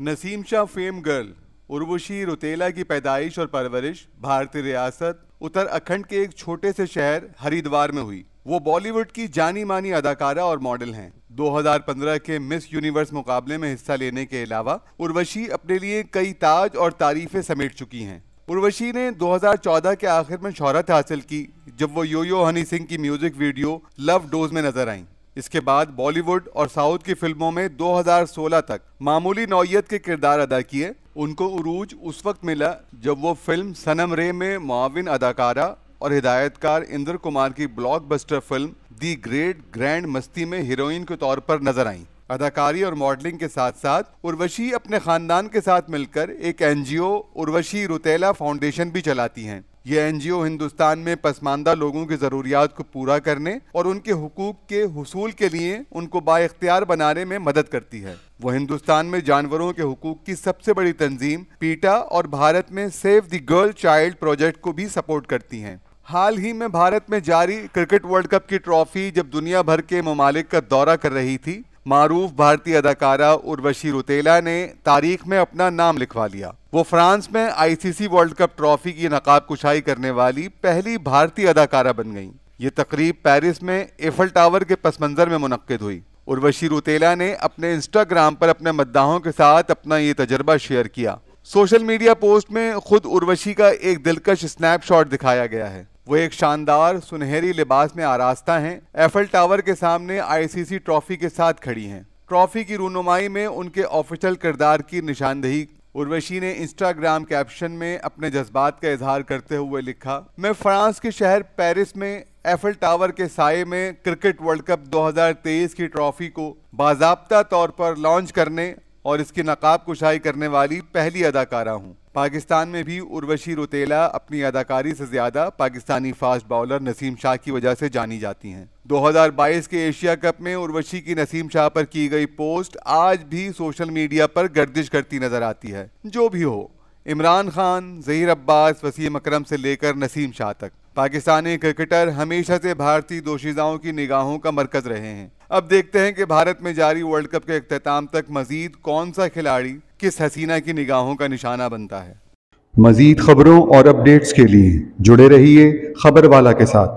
Naseem Shah fame girl Urvashi Rautela की पैदाइश और परवरिश भारतीय रियासत उत्तर अखंड के एक छोटे से शहर हरिद्वार में हुई वो बॉलीवुड की जानी मानी अदाकारा और मॉडल हैं 2015 के मिस यूनिवर्स मुकाबले में हिस्सा लेने के अलावा उर्वशी अपने लिए कई ताज और तारीफें समेट चुकी हैं उर्वशी ने 2014 के आखिर में शोहरत हासिल की जब वो यो यो हनी सिंह की म्यूजिक वीडियो लव डोज में नजर आईं इसके बाद बॉलीवुड और साउथ की फिल्मों में 2016 तक मामूली नौयत के किरदार अदा किए उनको उरूज उस वक्त मिला जब वो फिल्म सनम रे में मुआविन अदाकारा और हिदायतकार इंद्र कुमार की blockbuster film the great grand Masti में हीरोइन के तौर पर नजर आई अदाकारी और मॉडलिंग के साथ साथ उर्वशी अपने खानदान के साथ मिलकर एक एनजीओ उर्वशी रुतेला फाउंडेशन भी चलाती हैं ये एनजीओ हिंदुस्तान में पसमानदा लोगों की ज़रूरियात को पूरा करने और उनके हकूक के हसूल के लिए उनको बाख्तियार बनाने में मदद करती है वो हिंदुस्तान में जानवरों के हकूक की सबसे बड़ी तंजीम पीटा और भारत में save the girl child project को भी सपोर्ट करती हैं हाल ही में भारत में जारी क्रिकेट वर्ल्ड कप की ट्रॉफी जब दुनिया भर के ममालिक का दौरा कर रही थी मारूफ भारतीय अदाकारा उर्वशी रुतेला ने तारीख में अपना नाम लिखवा लिया वो फ्रांस में आईसीसी वर्ल्ड कप ट्रॉफी की नकाब कुशाई करने वाली पहली भारतीय अदाकारा बन गई ये तकरीब पेरिस में एफल टावर के पस मंजर में मुनद हुई उर्वशी रुतेला ने अपने इंस्टाग्राम पर अपने मद्दाहों के साथ अपना ये तजर्बा शेयर किया सोशल मीडिया पोस्ट में खुद उर्वशी का एक दिलकश स्नैपशॉट दिखाया गया है वो एक शानदार सुनहरी लिबास में आरास्ता हैं एफल टावर के सामने आईसीसी ट्रॉफी के साथ खड़ी हैं ट्रॉफी की रूनुमाई में उनके ऑफिशियल किरदार की निशानदेही उर्वशी ने इंस्टाग्राम कैप्शन में अपने जज्बात का इजहार करते हुए लिखा मैं फ्रांस के शहर पेरिस में एफल टावर के साय में क्रिकेट वर्ल्ड कप 2023 की ट्रॉफी को बाजाबता तौर पर लॉन्च करने और इसकी नकाब कुशाई करने वाली पहली अदाकारा हूँ पाकिस्तान में भी उर्वशी रुतेला अपनी अदाकारी से ज़्यादा पाकिस्तानी फास्ट बॉलर नसीम शाह की वजह से जानी जाती हैं 2022 के एशिया कप में उर्वशी की नसीम शाह पर की गई पोस्ट आज भी सोशल मीडिया पर गर्दिश करती नजर आती है जो भी हो इमरान खान जहीर अब्बास वसीम अकरम से लेकर नसीम शाह तक पाकिस्तानी क्रिकेटर हमेशा से भारतीय दोषीजाओं की निगाहों का मरकज रहे हैं अब देखते हैं कि भारत में जारी वर्ल्ड कप के अख्ताम तक मजीद कौन सा खिलाड़ी किस हसीना की निगाहों का निशाना बनता है मजीद खबरों और अपडेट्स के लिए जुड़े रहिए खबर वाला के साथ